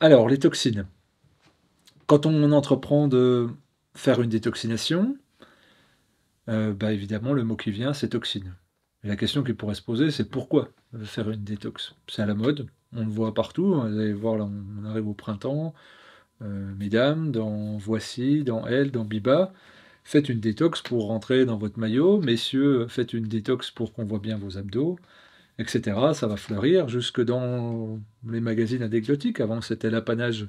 Alors, les toxines. Quand on entreprend de faire une détoxination, euh, bah, évidemment, le mot qui vient, c'est toxine. la question qui pourrait se poser, c'est pourquoi faire une détox C'est à la mode, on le voit partout. Hein, vous allez voir, là, on arrive au printemps. Euh, mesdames, dans Voici, dans Elle, dans Biba, faites une détox pour rentrer dans votre maillot. Messieurs, faites une détox pour qu'on voit bien vos abdos etc. Ça va fleurir jusque dans les magazines anecdotiques. Avant, c'était l'apanage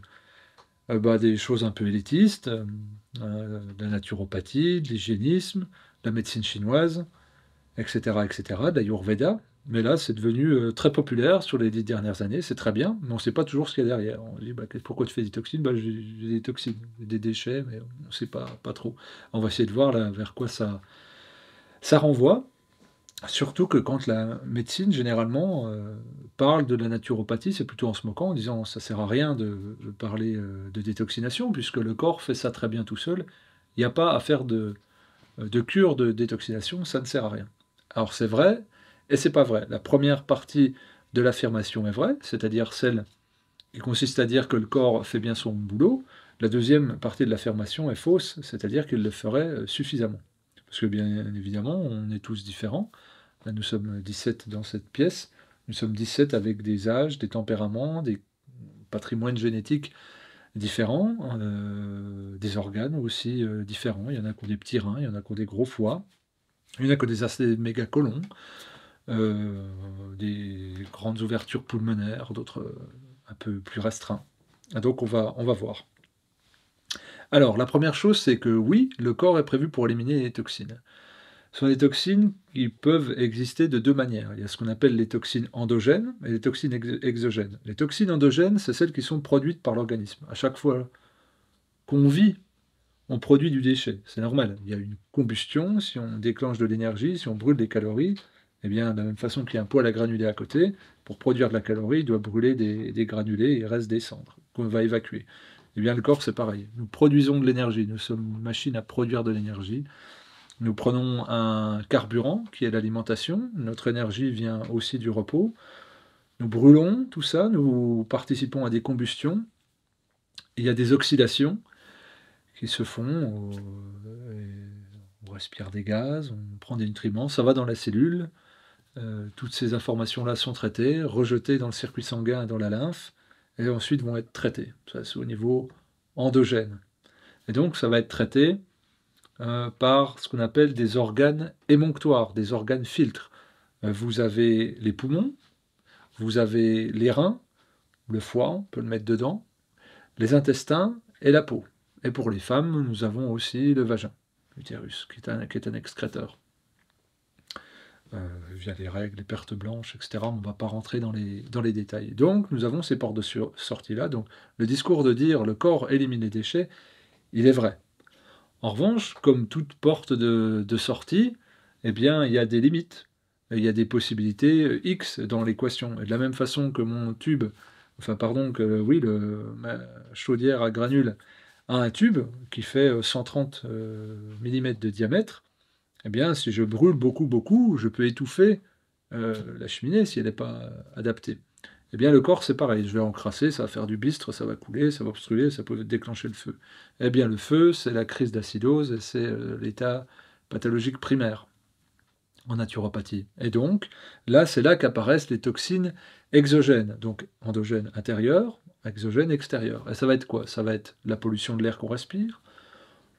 euh, bah, des choses un peu élitistes, euh, euh, la naturopathie, de l'hygiénisme, la médecine chinoise, etc., etc., VEDA, Mais là, c'est devenu très populaire sur les dix dernières années, c'est très bien, mais on ne sait pas toujours ce qu'il y a derrière. On dit bah, pourquoi tu fais des toxines bah, J'ai des toxines, des déchets, mais on ne sait pas, pas trop. On va essayer de voir vers quoi ça, ça renvoie. Surtout que quand la médecine, généralement, euh, parle de la naturopathie, c'est plutôt en se moquant, en disant ça sert à rien de, parler euh, de détoxination, puisque le corps fait ça très bien tout seul. Il n'y a pas à faire euh, de, cure de détoxination, ça ne sert à rien. Alors c'est vrai et c'est pas vrai. La première partie de l'affirmation est vraie, c'est-à-dire celle qui consiste à dire que le corps fait bien son boulot. La deuxième partie de l'affirmation est fausse, c'est-à-dire qu'il le ferait suffisamment. Parce que bien évidemment, on est tous différents nous sommes 17 dans cette pièce. Nous sommes 17 avec des âges, des tempéraments, des patrimoines génétiques différents, euh, des organes aussi euh, différents. Il y en a qui ont des petits reins, il y en a qui ont des gros foies, il y en a qui ont des assez méga colons, euh, des grandes ouvertures pulmonaires, d'autres un peu plus restreints. Donc on va, on va voir. Alors la première chose, c'est que oui, le corps est prévu pour éliminer les toxines. Ce sont des toxines qui peuvent exister de deux manières. Il y a ce qu'on appelle les toxines endogènes et les toxines exogènes. Les toxines endogènes, c'est celles qui sont produites par l'organisme. À chaque fois qu'on vit, on produit du déchet. C'est normal. Il y a une combustion, si on déclenche de l'énergie, si on brûle des calories, eh bien, de la même façon qu'il y a un poêle à granulés à côté, pour produire de la calorie, il doit brûler des, granulés et il reste des cendres qu'on va évacuer. Eh bien, le corps, c'est pareil. Nous produisons de l'énergie. Nous sommes une machine à produire de l'énergie. Nous prenons un carburant qui est l'alimentation, notre énergie vient aussi du repos. Nous brûlons tout ça, nous participons à des combustions. Il y a des oxydations qui se font. Euh, on respire des gaz, on prend des nutriments, ça va dans la cellule. Euh, toutes ces informations-là sont traitées, rejetées dans le circuit sanguin et dans la lymphe, et ensuite vont être traitées. Ça, c'est au niveau endogène. Et donc, ça va être traité euh, par ce qu'on appelle des organes émonctoires, des organes filtres. Euh, vous avez les poumons, vous avez les reins, le foie, on peut le mettre dedans, les intestins et la peau. Et pour les femmes, nous avons aussi le vagin, l'utérus, qui, est un excréteur. Euh, via les règles, les pertes blanches, etc. On ne va pas rentrer dans les, dans les détails. Donc, nous avons ces portes de sortie-là. Donc, le discours de dire le corps élimine les déchets, il est vrai. En revanche, comme toute porte de, sortie, eh bien, il y a des limites. Il y a des possibilités euh, X dans l'équation. de la même façon que mon tube, enfin, pardon, que euh, oui, le, ma chaudière à granules a un tube qui fait 130 euh, mm de diamètre, eh bien, si je brûle beaucoup, beaucoup, je peux étouffer la cheminée si elle n'est pas adaptée. Eh bien, le corps, c'est pareil. Je vais encrasser, ça va faire du bistre, ça va couler, ça va obstruer, ça peut déclencher le feu. Eh bien, le feu, c'est la crise d'acidose et c'est euh, l'état pathologique primaire en naturopathie. Et donc, là, c'est là qu'apparaissent les toxines exogènes, donc endogènes intérieur, exogènes extérieurs. Et ça va être quoi Ça va être la pollution de l'air qu'on respire,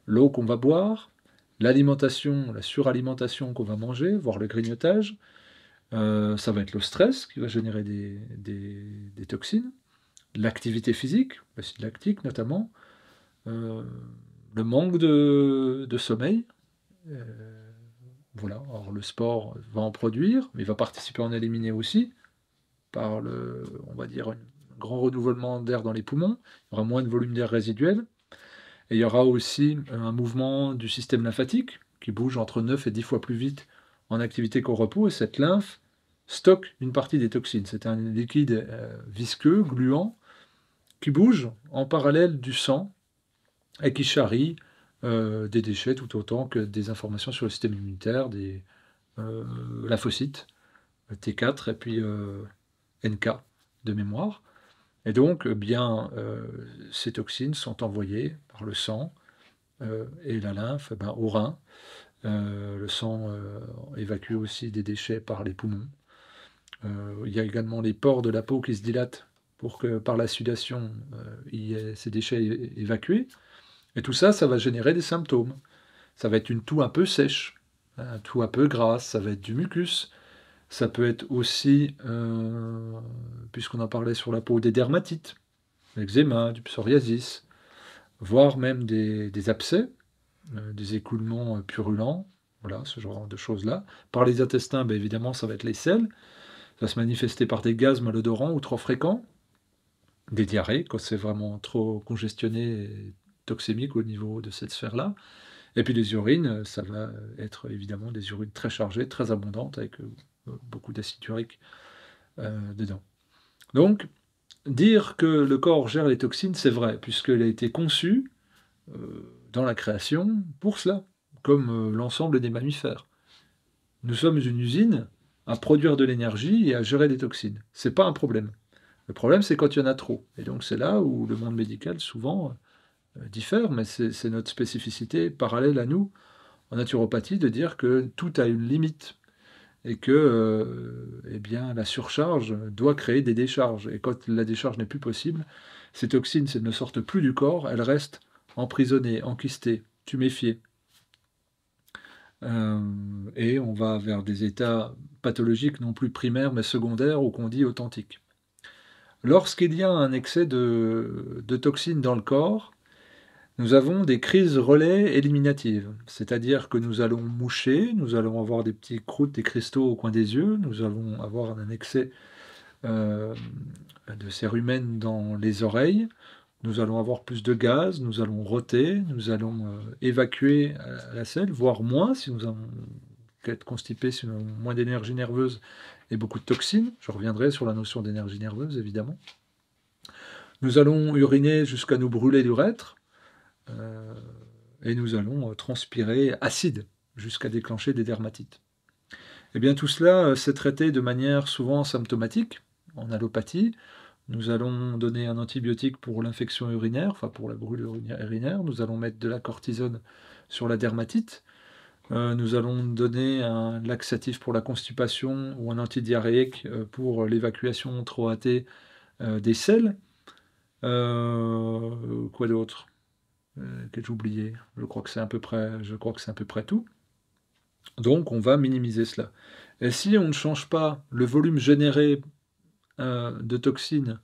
l'eau qu'on va boire, l'alimentation, la suralimentation qu'on va manger, voire le grignotage, euh, ça va être le stress qui va générer des, toxines, l'activité physique, l'acide lactique notamment, euh, le manque de, sommeil. Euh, voilà, le sport va en produire, mais il va participer à en éliminer aussi, par le, on va dire, un grand renouvellement d'air dans les poumons, il y aura moins de volume d'air résiduel, et il y aura aussi un mouvement du système lymphatique qui bouge entre 9 et 10 fois plus vite en activité qu'au repos, et cette lymphe stocke une partie des toxines. C'est un liquide euh, visqueux, gluant, qui bouge en parallèle du sang et qui charrie euh, des déchets tout autant que des informations sur le système immunitaire, des euh, lymphocytes, T4 et puis NK de mémoire. Et donc, eh bien, ces toxines sont envoyées par le sang et la lymphe eh ben, au rein euh, le sang euh, évacue aussi des déchets par les poumons. Euh, il y a également les pores de la peau qui se dilatent pour que par la sudation, y ait ces déchets évacués. Et tout ça, ça va générer des symptômes. Ça va être une toux un peu sèche, un toux un peu grasse, ça va être du mucus, ça peut être aussi, puisqu'on en parlait sur la peau, des dermatites, l'eczéma, du psoriasis, voire même des, des abcès, euh, des écoulements euh, purulents, voilà, ce genre de choses-là. Par les intestins, ben évidemment, ça va être les selles. Ça va se manifester par des gaz malodorants ou trop fréquents, des diarrhées, quand c'est vraiment trop congestionné et toxémique au niveau de cette sphère-là. Et puis les urines, euh, ça va être évidemment des urines très chargées, très abondantes, avec beaucoup d'acide urique dedans. Donc, dire que le corps gère les toxines, c'est vrai, puisqu'il a été conçu la création pour cela, comme euh, l'ensemble des mammifères. Nous sommes une usine à produire de l'énergie et à gérer des toxines. C'est pas un problème. Le problème, c'est quand il y en a trop. Et donc, c'est là où le monde médical, souvent, euh, diffère, mais c'est notre spécificité parallèle à nous, en naturopathie, de dire que tout a une limite et que euh, eh bien, la surcharge doit créer des décharges. Et quand la décharge n'est plus possible, ces toxines ne sortent plus du corps, elles restent emprisonné, enquisté, tuméfié. Euh, et on va vers des états pathologiques non plus primaires mais secondaires ou qu'on dit authentiques. Lorsqu'il y a un excès de, toxines dans le corps, nous avons des crises relais éliminatives, c'est-à-dire que nous allons moucher, nous allons avoir des petites croûtes, des cristaux au coin des yeux, nous allons avoir un excès euh, de cérumen dans les oreilles, nous allons avoir plus de gaz, nous allons roter, nous allons euh, évacuer euh, la selle, voire moins si nous avons être constipés, si nous avons moins d'énergie nerveuse et beaucoup de toxines. Je reviendrai sur la notion d'énergie nerveuse, évidemment. Nous allons uriner jusqu'à nous brûler l'urètre euh, et nous allons transpirer acide jusqu'à déclencher des dermatites. Et eh bien, tout cela, s'est traité de manière souvent symptomatique en allopathie. Nous allons donner un antibiotique pour l'infection urinaire, enfin pour la brûlure urinaire. Nous allons mettre de la cortisone sur la dermatite. Euh, nous allons donner un laxatif pour la constipation ou un antidiarrhéique euh, pour l'évacuation trop hâtée euh, des selles. quoi d'autre que je oublié Je crois que c'est à peu près, je crois que c'est à peu près tout. Donc on va minimiser cela. Et si on ne change pas le volume généré euh, de toxines,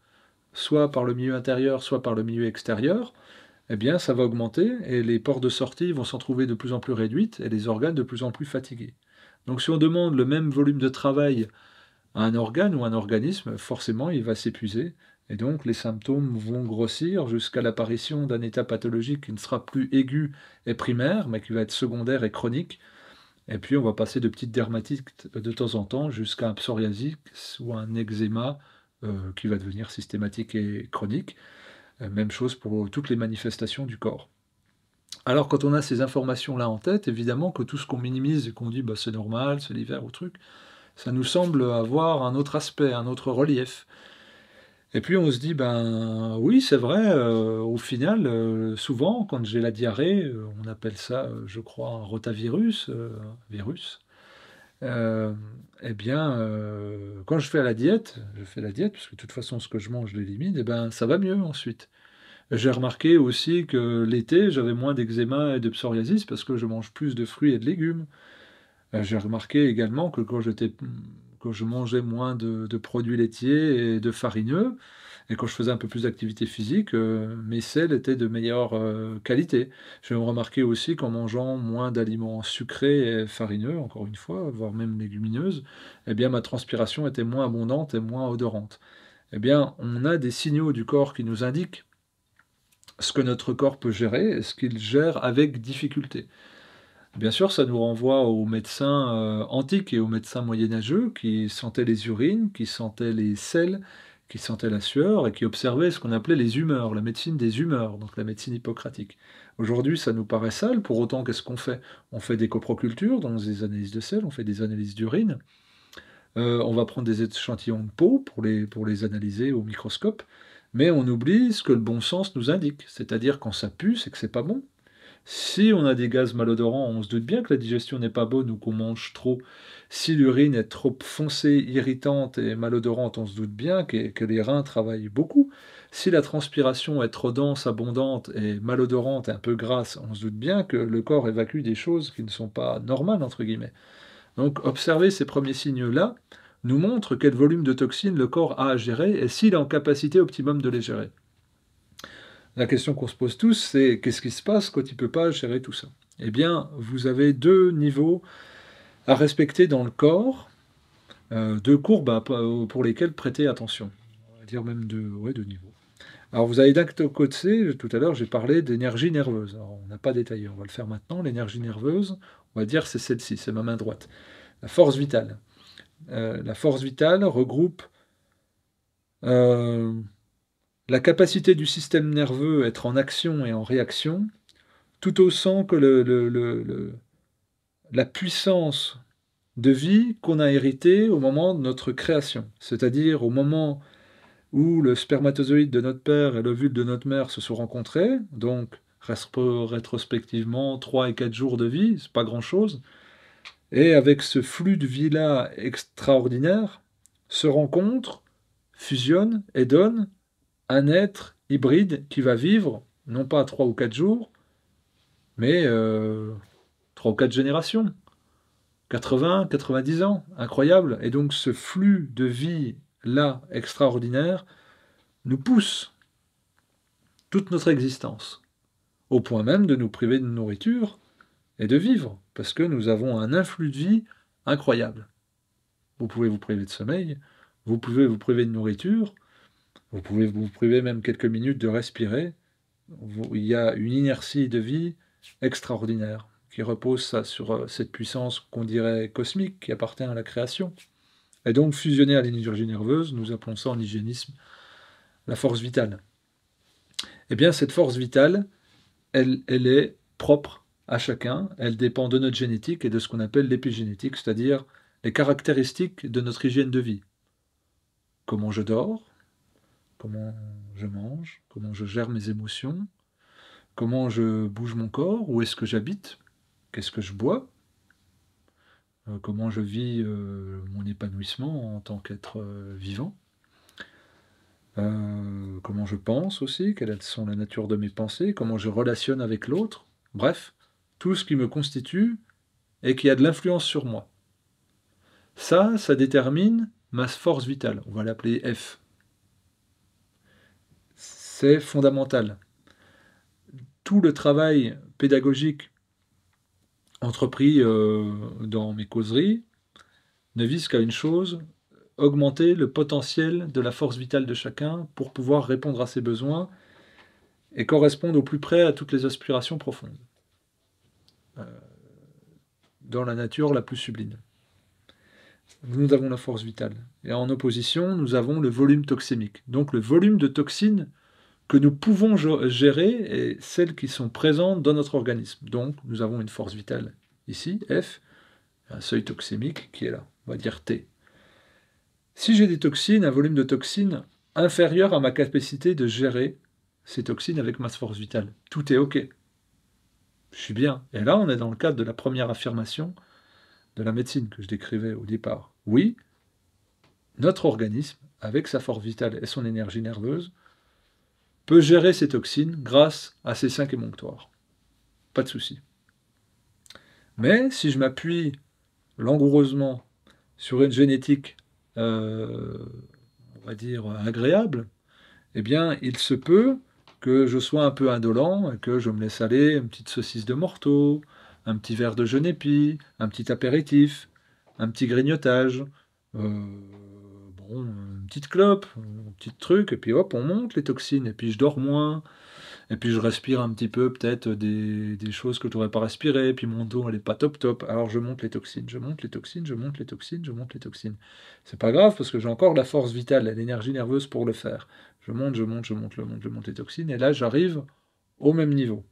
soit par le milieu intérieur, soit par le milieu extérieur, eh bien, ça va augmenter et les ports de sortie vont s'en trouver de plus en plus réduites et les organes de plus en plus fatigués. Donc, si on demande le même volume de travail à un organe ou un organisme, forcément, il va s'épuiser et donc les symptômes vont grossir jusqu'à l'apparition d'un état pathologique qui ne sera plus aigu et primaire, mais qui va être secondaire et chronique, et puis on va passer de petites dermatites de temps en temps jusqu'à un psoriasis ou un eczéma euh, qui va devenir systématique et chronique. Euh, même chose pour toutes les manifestations du corps. Alors quand on a ces informations-là en tête, évidemment que tout ce qu'on minimise et qu'on dit bah, c'est normal, c'est l'hiver ou truc, ça nous semble avoir un autre aspect, un autre relief. Et puis on se dit, ben oui, c'est vrai, euh, au final, euh, souvent, quand j'ai la diarrhée, euh, on appelle ça, je crois, un rotavirus, virus. eh bien, quand je fais la diète, je fais la diète, parce que de toute façon, ce que je mange, je l'élimine, et eh ben ça va mieux ensuite. J'ai remarqué aussi que l'été, j'avais moins d'eczéma et de psoriasis parce que je mange plus de fruits et de légumes. J'ai remarqué également que quand j'étais que je mangeais moins de, produits laitiers et de farineux, et quand je faisais un peu plus d'activité physique, euh, mes sels étaient de meilleure euh, qualité. Je remarqué aussi qu'en mangeant moins d'aliments sucrés et farineux, encore une fois, voire même légumineuses, eh bien ma transpiration était moins abondante et moins odorante. Eh bien, on a des signaux du corps qui nous indiquent ce que notre corps peut gérer et ce qu'il gère avec difficulté. Bien sûr, ça nous renvoie aux médecins euh, antiques et aux médecins moyenâgeux qui sentaient les urines, qui sentaient les sels, qui sentaient la sueur et qui observaient ce qu'on appelait les humeurs, la médecine des humeurs, donc la médecine hippocratique. Aujourd'hui, ça nous paraît sale, pour autant, qu'est-ce qu'on fait On fait des coprocultures, donc des analyses de sel, on fait des analyses d'urine, euh, on va prendre des échantillons de peau pour les, pour les analyser au microscope, mais on oublie ce que le bon sens nous indique, c'est-à-dire quand ça pue, c'est que c'est pas bon, si on a des gaz malodorants, on se doute bien que la digestion n'est pas bonne ou qu'on mange trop. Si l'urine est trop foncée, irritante et malodorante, on se doute bien que, les reins travaillent beaucoup. Si la transpiration est trop dense, abondante et malodorante et un peu grasse, on se doute bien que le corps évacue des choses qui ne sont pas normales, entre guillemets. Donc observer ces premiers signes-là nous montre quel volume de toxines le corps a à gérer et s'il est en capacité optimum de les gérer. La question qu'on se pose tous, c'est qu'est-ce qui se passe quand il ne peut pas gérer tout ça Eh bien, vous avez deux niveaux à respecter dans le corps, euh, deux courbes euh, pour lesquelles prêter attention, on va dire même deux, ouais, deux niveaux. Alors vous avez d'un côté, tout à l'heure j'ai parlé d'énergie nerveuse. Alors, on n'a pas détaillé, on va le faire maintenant. L'énergie nerveuse, on va dire c'est celle-ci, c'est ma main droite. La force vitale. Euh, la force vitale regroupe euh, la capacité du système nerveux à être en action et en réaction, tout au sens que le, la puissance de vie qu'on a héritée au moment de notre création, c'est-à-dire au moment où le spermatozoïde de notre père et l'ovule de notre mère se sont rencontrés, donc rétrospectivement trois et quatre jours de vie, c'est pas grand-chose, et avec ce flux de vie-là extraordinaire, se rencontrent, fusionnent et donnent un être hybride qui va vivre, non pas trois ou quatre jours, mais euh, trois ou quatre générations. 80, 90 ans, incroyable. Et donc ce flux de vie là, extraordinaire, nous pousse toute notre existence, au point même de nous priver de nourriture et de vivre, parce que nous avons un influx de vie incroyable. Vous pouvez vous priver de sommeil, vous pouvez vous priver de nourriture, vous pouvez vous priver même quelques minutes de respirer. Il y a une inertie de vie extraordinaire qui repose sur euh, cette puissance qu'on dirait cosmique, qui appartient à la création. Et donc fusionner à l'énergie nerveuse, nous appelons ça en hygiénisme la force vitale. Eh bien, cette force vitale, elle, elle est propre à chacun, elle dépend de notre génétique et de ce qu'on appelle l'épigénétique, c'est-à-dire les caractéristiques de notre hygiène de vie. Comment je dors, comment je mange, comment je gère mes émotions, comment je bouge mon corps, où est-ce que j'habite, qu'est-ce que je bois, euh, comment je vis euh, mon épanouissement en tant qu'être euh, vivant, comment je pense aussi, quelle est la nature de mes pensées, comment je relationne avec l'autre, bref, tout ce qui me constitue et qui a de l'influence sur moi. Ça, ça détermine ma force vitale, on va l'appeler F c'est fondamental. Tout le travail pédagogique entrepris euh, dans mes causeries ne vise qu'à une chose, augmenter le potentiel de la force vitale de chacun pour pouvoir répondre à ses besoins et correspondre au plus près à toutes les aspirations profondes, euh, dans la nature la plus sublime. Nous avons la force vitale. Et en opposition, nous avons le volume toxémique. Donc le volume de toxines que nous pouvons gérer et celles qui sont présentes dans notre organisme. Donc, nous avons une force vitale ici, F, un seuil toxémique qui est là, on va dire T. Si j'ai des toxines, un volume de toxines inférieur à ma capacité de gérer ces toxines avec ma force vitale, tout est OK. Je suis bien. Et là, on est dans le cadre de la première affirmation de la médecine que je décrivais au départ. Oui, notre organisme, avec sa force vitale et son énergie nerveuse, peut gérer ses toxines grâce à ses cinq émonctoires. Pas de souci. Mais si je m'appuie langoureusement sur une génétique, euh, on va dire, agréable, eh bien, il se peut que je sois un peu indolent et que je me laisse aller une petite saucisse de morteau, un petit verre de genépi, un petit apéritif, un petit grignotage, euh, une petite clope, un petit truc, et puis hop, on monte les toxines, et puis je dors moins, et puis je respire un petit peu peut-être des, choses que je n'aurais pas respiré, et puis mon dos, n'est pas top top, alors je monte les toxines, je monte les toxines, je monte les toxines, je monte les toxines. C'est pas grave, parce que j'ai encore la force vitale, l'énergie nerveuse pour le faire. Je monte, je monte, je monte, je monte, je monte les toxines, et là, j'arrive au même niveau.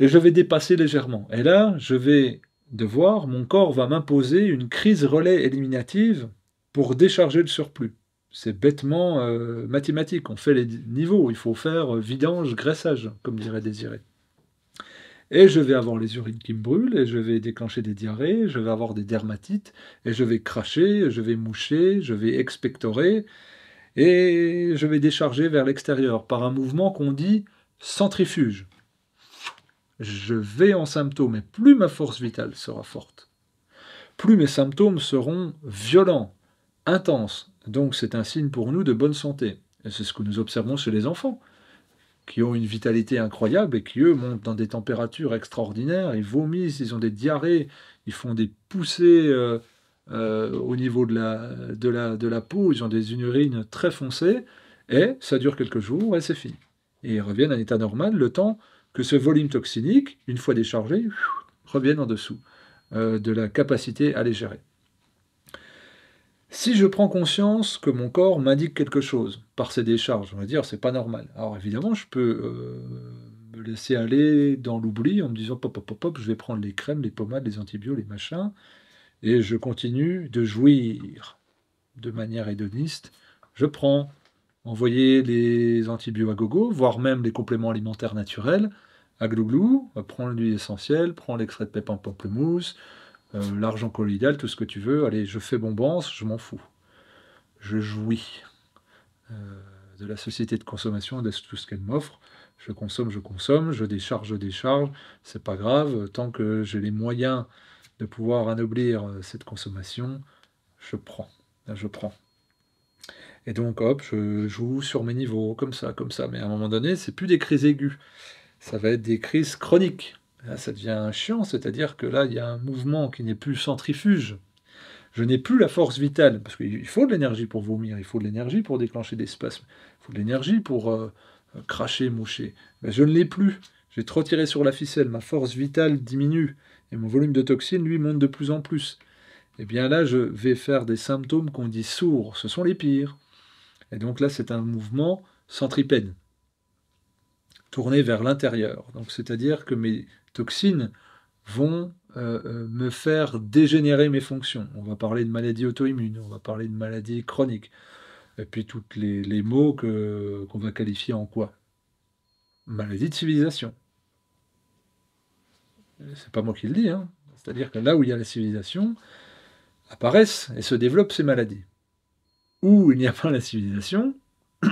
Et je vais dépasser légèrement. Et là, je vais devoir, mon corps va m'imposer une crise relais éliminative pour décharger le surplus. C'est bêtement euh, mathématique. On fait les niveaux. Il faut faire euh, vidange, graissage, comme dirait Désiré. Et je vais avoir les urines qui me brûlent, et je vais déclencher des diarrhées, je vais avoir des dermatites, et je vais cracher, je vais moucher, je vais expectorer, et je vais décharger vers l'extérieur par un mouvement qu'on dit centrifuge. Je vais en symptômes, et plus ma force vitale sera forte, plus mes symptômes seront violents, intense. Donc c'est un signe pour nous de bonne santé. c'est ce que nous observons chez les enfants, qui ont une vitalité incroyable et qui, eux, montent dans des températures extraordinaires, ils vomissent, ils ont des diarrhées, ils font des poussées euh, euh, au niveau de la, de, de la peau, ils ont des urines très foncées, et ça dure quelques jours et c'est fini. Et ils reviennent à un état normal le temps que ce volume toxinique, une fois déchargé, revienne en dessous euh, de la capacité à les gérer. Si je prends conscience que mon corps m'indique quelque chose par ces décharges, on va dire c'est pas normal. Alors évidemment, je peux euh, me laisser aller dans l'oubli en me disant pop, pop, pop, pop, je vais prendre les crèmes, les pommades, les antibiotiques, les machins, et je continue de jouir de manière hédoniste. Je prends, envoyer les antibiotiques à gogo, voire même les compléments alimentaires naturels à glouglou, prends l'huile essentielle, prends l'extrait de pépins pamplemousse, euh, l'argent collidal, tout ce que tu veux, allez, je fais bombance, je m'en fous. Je jouis euh, de la société de consommation de tout ce qu'elle m'offre. Je consomme, je consomme, je décharge, je décharge, c'est pas grave, tant que j'ai les moyens de pouvoir anoblir euh, cette consommation, je prends, je prends. Et donc, hop, je joue sur mes niveaux, comme ça, comme ça. Mais à un moment donné, c'est plus des crises aiguës. Ça va être des crises chroniques. Ah, ça devient chiant, c'est-à-dire que là, il y a un mouvement qui n'est plus centrifuge. Je n'ai plus la force vitale, parce qu'il faut de l'énergie pour vomir, il faut de l'énergie pour déclencher des spasmes, il faut de l'énergie pour euh, euh, cracher, moucher. Mais je ne l'ai plus. J'ai trop tiré sur la ficelle, ma force vitale diminue, et mon volume de toxines, lui, monte de plus en plus. Et eh bien là, je vais faire des symptômes qu'on dit sourds, ce sont les pires. Et donc là, c'est un mouvement centripène. tourné vers l'intérieur. Donc c'est-à-dire que mes toxines vont euh, euh, me faire dégénérer mes fonctions. On va parler de maladies auto-immunes, on va parler de maladies chroniques, et puis tous les, mots qu'on va qualifier en quoi Maladie de civilisation. C'est pas moi qui le dis, hein. c'est-à-dire que là où il y a la civilisation, apparaissent et se développent ces maladies. Où il n'y a pas la civilisation,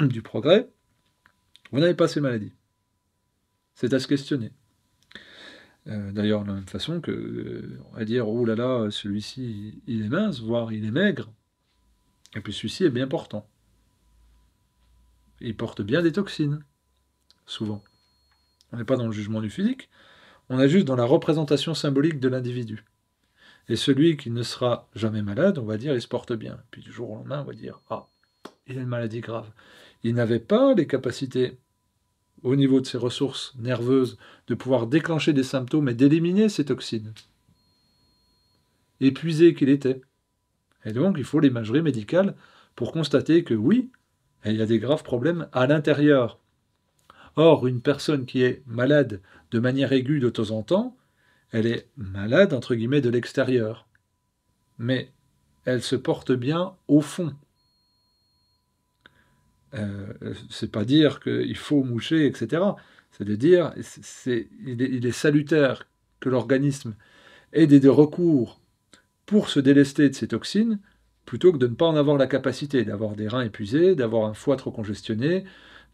du progrès, vous n'avez pas ces maladies. C'est à se questionner. Euh, d'ailleurs, de la même façon que euh, on va dire oh là là, celui-ci il est mince, voire il est maigre, et puis celui-ci est bien portant. Il porte bien des toxines, souvent. On n'est pas dans le jugement du physique, on est juste dans la représentation symbolique de l'individu. Et celui qui ne sera jamais malade, on va dire, il se porte bien. Puis du jour au lendemain, on va dire, ah, il a une maladie grave. Il n'avait pas les capacités au niveau de ses ressources nerveuses, de pouvoir déclencher des symptômes et d'éliminer ces toxines. Épuisé qu'il était. Et donc, il faut l'imagerie médicale pour constater que oui, il y a des graves problèmes à l'intérieur. Or, une personne qui est malade de manière aiguë de temps en temps, elle est malade, entre guillemets, de l'extérieur. Mais elle se porte bien au fond. Euh, c'est pas dire qu'il faut moucher, etc. C'est de dire, c'est, il, est, salutaire que l'organisme ait des, recours pour se délester de ces toxines, plutôt que de ne pas en avoir la capacité, d'avoir des reins épuisés, d'avoir un foie trop congestionné,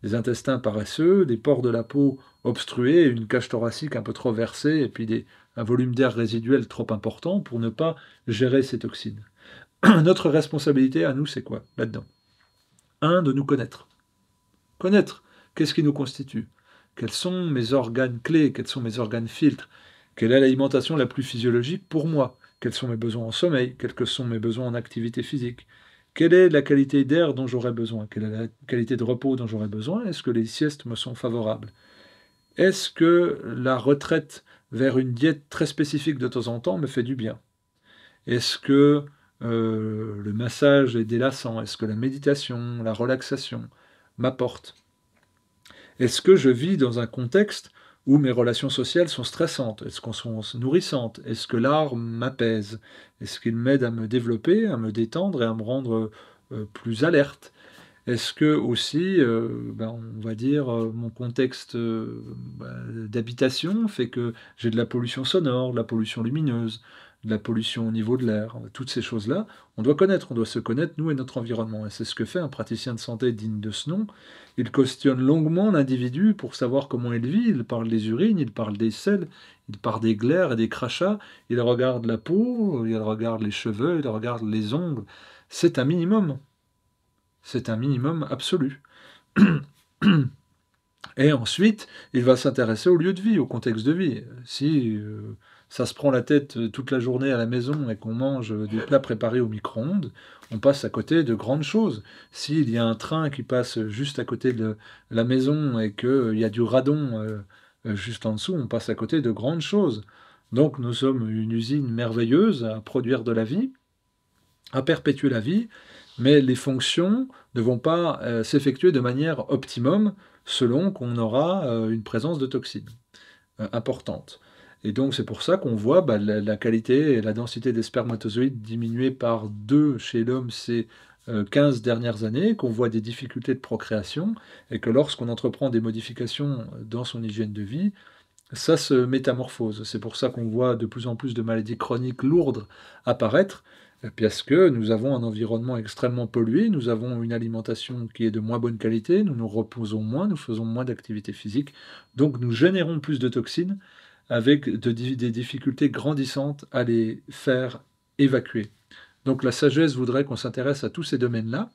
des intestins paresseux, des pores de la peau obstrués, une cage thoracique un peu trop versée, et puis des, un volume d'air résiduel trop important pour ne pas gérer ces toxines. Notre responsabilité à nous, c'est quoi là-dedans un, de nous connaître. Connaître, qu'est-ce qui nous constitue Quels sont mes organes clés Quels sont mes organes filtres Quelle est l'alimentation la plus physiologique pour moi Quels sont mes besoins en sommeil Quels sont mes besoins en activité physique Quelle est la qualité d'air dont j'aurais besoin Quelle est la qualité de repos dont j'aurais besoin Est-ce que les siestes me sont favorables Est-ce que la retraite vers une diète très spécifique de temps en temps me fait du bien Est-ce que euh, le massage est délassant Est-ce que la méditation, la relaxation m'apporte Est-ce que je vis dans un contexte où mes relations sociales sont stressantes Est-ce qu'elles sont nourrissantes Est-ce que l'art m'apaise Est-ce qu'il m'aide à me développer, à me détendre et à me rendre euh, plus alerte est-ce que aussi, euh, ben, on va dire, mon contexte ben, d'habitation fait que j'ai de la pollution sonore, de la pollution lumineuse, de la pollution au niveau de l'air, hein, toutes ces choses-là, on doit connaître, on doit se connaître, nous et notre environnement. Et c'est ce que fait un praticien de santé digne de ce nom. Il questionne longuement l'individu pour savoir comment il vit. Il parle des urines, il parle des selles, il parle des glaires et des crachats, il regarde la peau, il regarde les cheveux, il regarde les ongles. C'est un minimum. C'est un minimum absolu. Et ensuite, il va s'intéresser au lieu de vie, au contexte de vie. Si euh, ça se prend la tête euh, toute la journée à la maison et qu'on mange euh, des plats préparés au micro-ondes, on passe à côté de grandes choses. S'il y a un train qui passe juste à côté de la maison et qu'il euh, y a du radon juste en dessous, on passe à côté de grandes choses. Donc nous sommes une usine merveilleuse à produire de la vie, à perpétuer la vie, mais les fonctions ne vont pas s'effectuer de manière optimum selon qu'on aura une présence de toxines importantes. importante. Et donc c'est pour ça qu'on voit bah, la, qualité et la densité des spermatozoïdes diminuer par deux chez l'homme ces 15 euh, dernières années, qu'on voit des difficultés de procréation, et que lorsqu'on entreprend des modifications dans son hygiène de vie, ça se métamorphose. C'est pour ça qu'on voit de plus en plus de maladies chroniques lourdes apparaître, parce que nous avons un environnement extrêmement pollué, nous avons une alimentation qui est de moins bonne qualité, nous nous reposons moins, nous faisons moins d'activité physique, donc nous générons plus de toxines avec des difficultés grandissantes à les faire évacuer. Donc la sagesse voudrait qu'on s'intéresse à tous ces domaines-là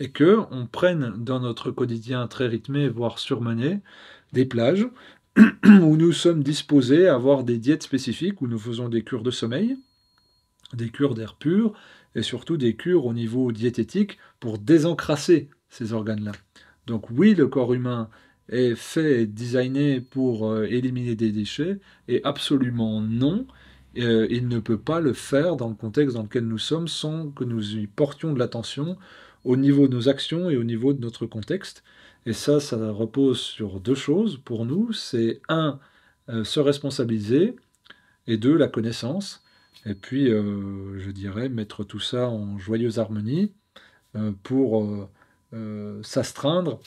et que on prenne dans notre quotidien très rythmé, voire surmené, des plages où nous sommes disposés à avoir des diètes spécifiques, où nous faisons des cures de sommeil, des cures d'air pur, et surtout des cures au niveau diététique pour désencrasser ces organes-là. Donc oui, le corps humain est fait et designé pour euh, éliminer des déchets Et absolument non. Euh, il ne peut pas le faire dans le contexte dans lequel nous sommes sans que nous y portions de l'attention au niveau de nos actions et au niveau de notre contexte. Et ça, ça repose sur deux choses pour nous. C'est un, euh, se responsabiliser, et deux, la connaissance. Et puis, je dirais, mettre tout ça en joyeuse harmonie pour s'astreindre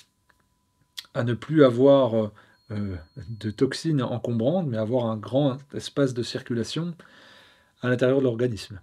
à ne plus avoir euh, euh, de toxines encombrantes, mais avoir un grand espace de circulation à l'intérieur de l'organisme.